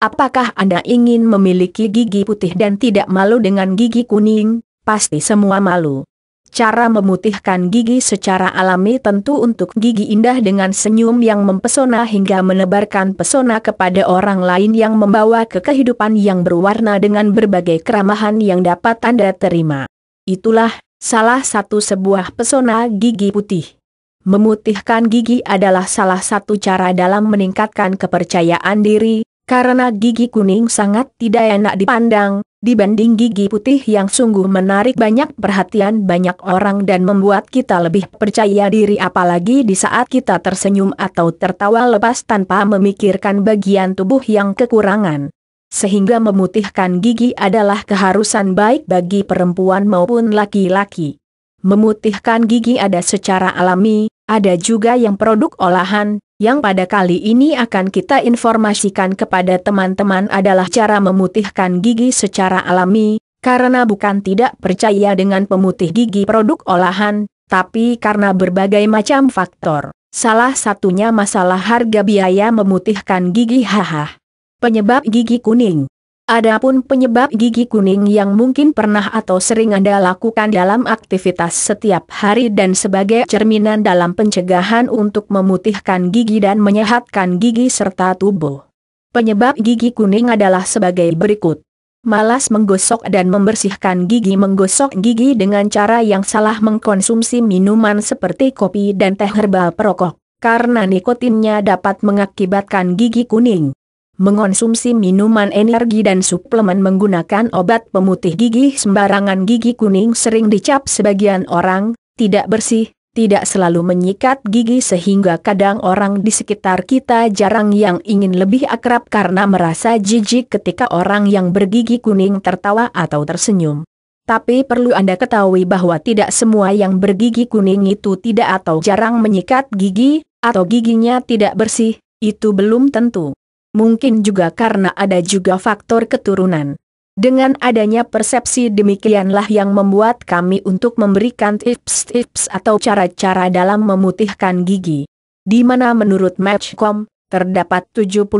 Apakah Anda ingin memiliki gigi putih dan tidak malu dengan gigi kuning? Pasti semua malu. Cara memutihkan gigi secara alami tentu untuk gigi indah dengan senyum yang mempesona hingga menebarkan pesona kepada orang lain yang membawa ke kehidupan yang berwarna dengan berbagai keramahan yang dapat Anda terima. Itulah salah satu sebuah pesona gigi putih. Memutihkan gigi adalah salah satu cara dalam meningkatkan kepercayaan diri, karena gigi kuning sangat tidak enak dipandang, dibanding gigi putih yang sungguh menarik banyak perhatian banyak orang dan membuat kita lebih percaya diri apalagi di saat kita tersenyum atau tertawa lepas tanpa memikirkan bagian tubuh yang kekurangan. Sehingga memutihkan gigi adalah keharusan baik bagi perempuan maupun laki-laki. Memutihkan gigi ada secara alami, ada juga yang produk olahan, yang pada kali ini akan kita informasikan kepada teman-teman adalah cara memutihkan gigi secara alami, karena bukan tidak percaya dengan pemutih gigi produk olahan, tapi karena berbagai macam faktor. Salah satunya masalah harga biaya memutihkan gigi haha. Penyebab gigi kuning Adapun penyebab gigi kuning yang mungkin pernah atau sering Anda lakukan dalam aktivitas setiap hari dan sebagai cerminan dalam pencegahan untuk memutihkan gigi dan menyehatkan gigi serta tubuh. Penyebab gigi kuning adalah sebagai berikut. Malas menggosok dan membersihkan gigi Menggosok gigi dengan cara yang salah mengkonsumsi minuman seperti kopi dan teh herbal perokok, karena nikotinnya dapat mengakibatkan gigi kuning mengonsumsi minuman energi dan suplemen menggunakan obat pemutih gigi sembarangan gigi kuning sering dicap sebagian orang, tidak bersih, tidak selalu menyikat gigi sehingga kadang orang di sekitar kita jarang yang ingin lebih akrab karena merasa jijik ketika orang yang bergigi kuning tertawa atau tersenyum. Tapi perlu Anda ketahui bahwa tidak semua yang bergigi kuning itu tidak atau jarang menyikat gigi, atau giginya tidak bersih, itu belum tentu mungkin juga karena ada juga faktor keturunan. Dengan adanya persepsi demikianlah yang membuat kami untuk memberikan tips-tips atau cara-cara dalam memutihkan gigi. Di mana menurut Matchcom, terdapat 71%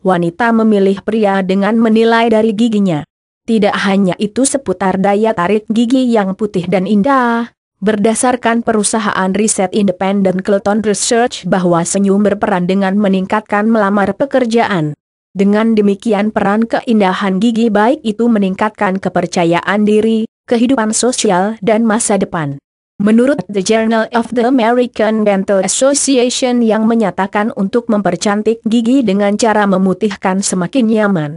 wanita memilih pria dengan menilai dari giginya. Tidak hanya itu seputar daya tarik gigi yang putih dan indah, Berdasarkan perusahaan riset independen Clayton Research bahwa senyum berperan dengan meningkatkan melamar pekerjaan. Dengan demikian peran keindahan gigi baik itu meningkatkan kepercayaan diri, kehidupan sosial dan masa depan. Menurut The Journal of the American Dental Association yang menyatakan untuk mempercantik gigi dengan cara memutihkan semakin nyaman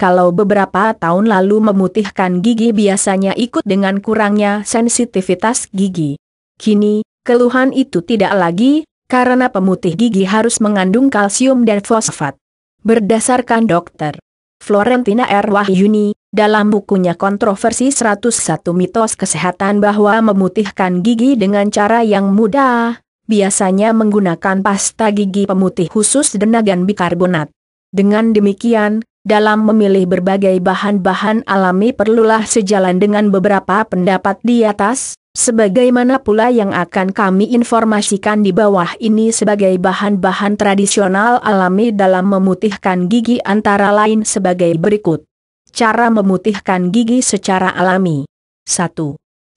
kalau beberapa tahun lalu memutihkan gigi biasanya ikut dengan kurangnya sensitivitas gigi. Kini, keluhan itu tidak lagi, karena pemutih gigi harus mengandung kalsium dan fosfat. Berdasarkan dokter Florentina R. Wahyuni, dalam bukunya kontroversi 101 mitos kesehatan bahwa memutihkan gigi dengan cara yang mudah, biasanya menggunakan pasta gigi pemutih khusus denagan bikarbonat. Dengan demikian, dalam memilih berbagai bahan-bahan alami perlulah sejalan dengan beberapa pendapat di atas, sebagaimana pula yang akan kami informasikan di bawah ini sebagai bahan-bahan tradisional alami dalam memutihkan gigi antara lain sebagai berikut. Cara memutihkan gigi secara alami. 1.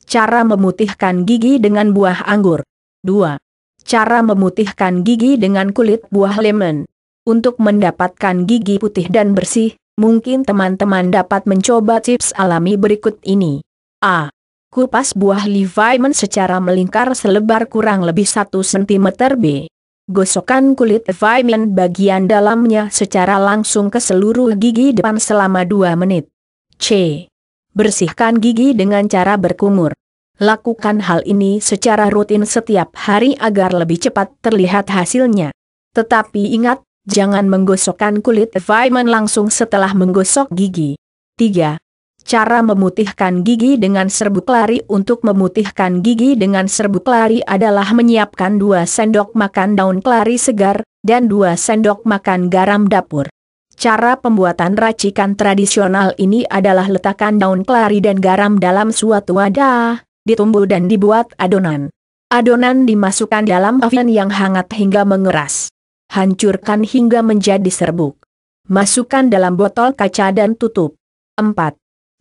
Cara memutihkan gigi dengan buah anggur. 2. Cara memutihkan gigi dengan kulit buah lemon. Untuk mendapatkan gigi putih dan bersih, mungkin teman-teman dapat mencoba tips alami berikut ini. A. Kupas buah livamen secara melingkar selebar kurang lebih 1 cm B. Gosokkan kulit livamen bagian dalamnya secara langsung ke seluruh gigi depan selama 2 menit. C. Bersihkan gigi dengan cara berkumur. Lakukan hal ini secara rutin setiap hari agar lebih cepat terlihat hasilnya. Tetapi ingat, Jangan menggosokkan kulit Vyman langsung setelah menggosok gigi. 3. Cara memutihkan gigi dengan serbuk lari Untuk memutihkan gigi dengan serbuk lari adalah menyiapkan 2 sendok makan daun kelari segar, dan 2 sendok makan garam dapur. Cara pembuatan racikan tradisional ini adalah letakkan daun kelari dan garam dalam suatu wadah, ditumbuh dan dibuat adonan. Adonan dimasukkan dalam oven yang hangat hingga mengeras hancurkan hingga menjadi serbuk. Masukkan dalam botol kaca dan tutup. 4.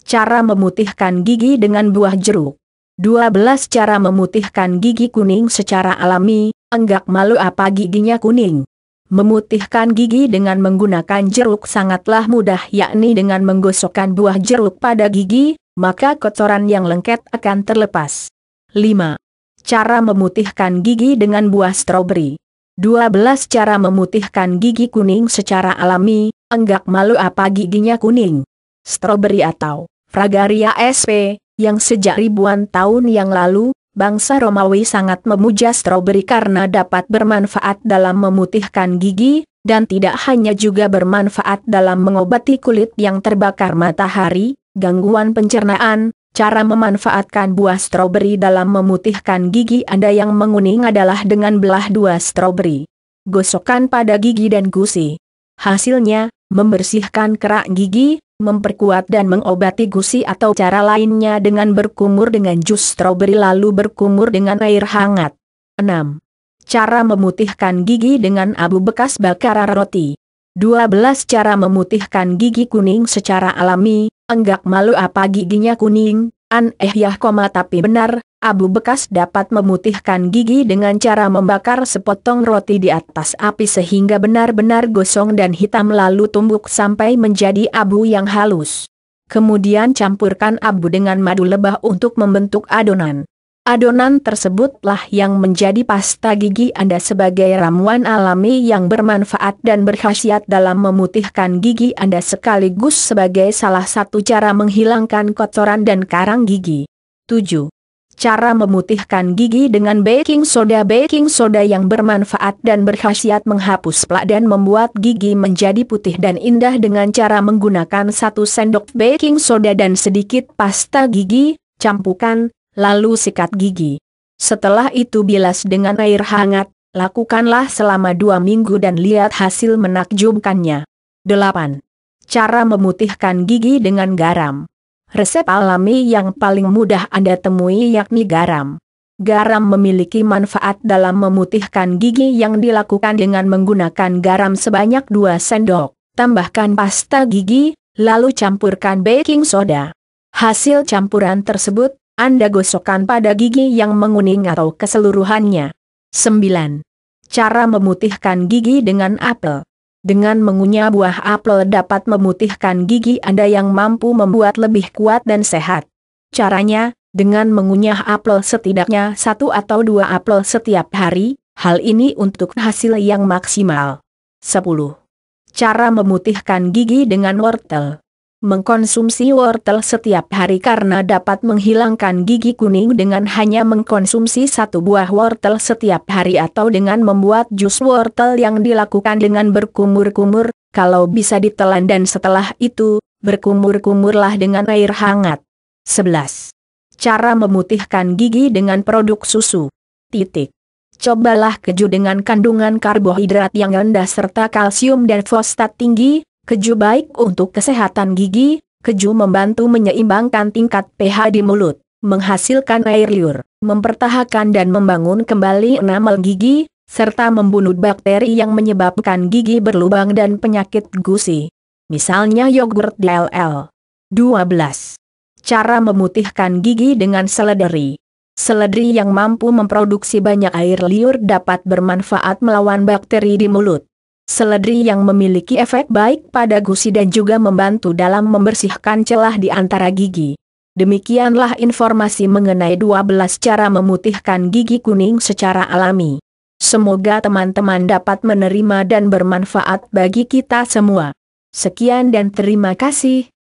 Cara memutihkan gigi dengan buah jeruk. 12 cara memutihkan gigi kuning secara alami, enggak malu apa giginya kuning. Memutihkan gigi dengan menggunakan jeruk sangatlah mudah yakni dengan menggosokkan buah jeruk pada gigi, maka kotoran yang lengket akan terlepas. 5. Cara memutihkan gigi dengan buah stroberi. 12 cara memutihkan gigi kuning secara alami, enggak malu apa giginya kuning. Strawberry atau Fragaria sp, yang sejak ribuan tahun yang lalu, bangsa Romawi sangat memuja strawberry karena dapat bermanfaat dalam memutihkan gigi, dan tidak hanya juga bermanfaat dalam mengobati kulit yang terbakar matahari, gangguan pencernaan, Cara memanfaatkan buah stroberi dalam memutihkan gigi Anda yang menguning adalah dengan belah dua stroberi. Gosokkan pada gigi dan gusi. Hasilnya, membersihkan kerak gigi, memperkuat dan mengobati gusi atau cara lainnya dengan berkumur dengan jus stroberi lalu berkumur dengan air hangat. 6. Cara memutihkan gigi dengan abu bekas bakar roti. 12 cara memutihkan gigi kuning secara alami, enggak malu apa giginya kuning, aneh ya koma tapi benar, abu bekas dapat memutihkan gigi dengan cara membakar sepotong roti di atas api sehingga benar-benar gosong dan hitam lalu tumbuk sampai menjadi abu yang halus. Kemudian campurkan abu dengan madu lebah untuk membentuk adonan. Adonan tersebutlah yang menjadi pasta gigi Anda sebagai ramuan alami yang bermanfaat dan berkhasiat dalam memutihkan gigi Anda sekaligus sebagai salah satu cara menghilangkan kotoran dan karang gigi. 7. Cara memutihkan gigi dengan baking soda Baking soda yang bermanfaat dan berkhasiat menghapus plak dan membuat gigi menjadi putih dan indah dengan cara menggunakan satu sendok baking soda dan sedikit pasta gigi, campukan, lalu sikat gigi. Setelah itu bilas dengan air hangat, lakukanlah selama dua minggu dan lihat hasil menakjubkannya. 8. Cara memutihkan gigi dengan garam. Resep alami yang paling mudah Anda temui yakni garam. Garam memiliki manfaat dalam memutihkan gigi yang dilakukan dengan menggunakan garam sebanyak 2 sendok. Tambahkan pasta gigi, lalu campurkan baking soda. Hasil campuran tersebut anda gosokkan pada gigi yang menguning atau keseluruhannya. 9. Cara memutihkan gigi dengan apel. Dengan mengunyah buah apel dapat memutihkan gigi Anda yang mampu membuat lebih kuat dan sehat. Caranya, dengan mengunyah apel setidaknya satu atau dua apel setiap hari, hal ini untuk hasil yang maksimal. 10. Cara memutihkan gigi dengan wortel. Mengkonsumsi wortel setiap hari karena dapat menghilangkan gigi kuning dengan hanya mengkonsumsi satu buah wortel setiap hari atau dengan membuat jus wortel yang dilakukan dengan berkumur-kumur, kalau bisa ditelan dan setelah itu, berkumur-kumurlah dengan air hangat. 11. Cara memutihkan gigi dengan produk susu. Titik. Cobalah keju dengan kandungan karbohidrat yang rendah serta kalsium dan fosfat tinggi, keju baik untuk kesehatan gigi, keju membantu menyeimbangkan tingkat pH di mulut, menghasilkan air liur, mempertahankan dan membangun kembali enamel gigi, serta membunuh bakteri yang menyebabkan gigi berlubang dan penyakit gusi. Misalnya yogurt DLL. 12. Cara memutihkan gigi dengan seledri. Seledri yang mampu memproduksi banyak air liur dapat bermanfaat melawan bakteri di mulut. Seledri yang memiliki efek baik pada gusi dan juga membantu dalam membersihkan celah di antara gigi. Demikianlah informasi mengenai 12 cara memutihkan gigi kuning secara alami. Semoga teman-teman dapat menerima dan bermanfaat bagi kita semua. Sekian dan terima kasih.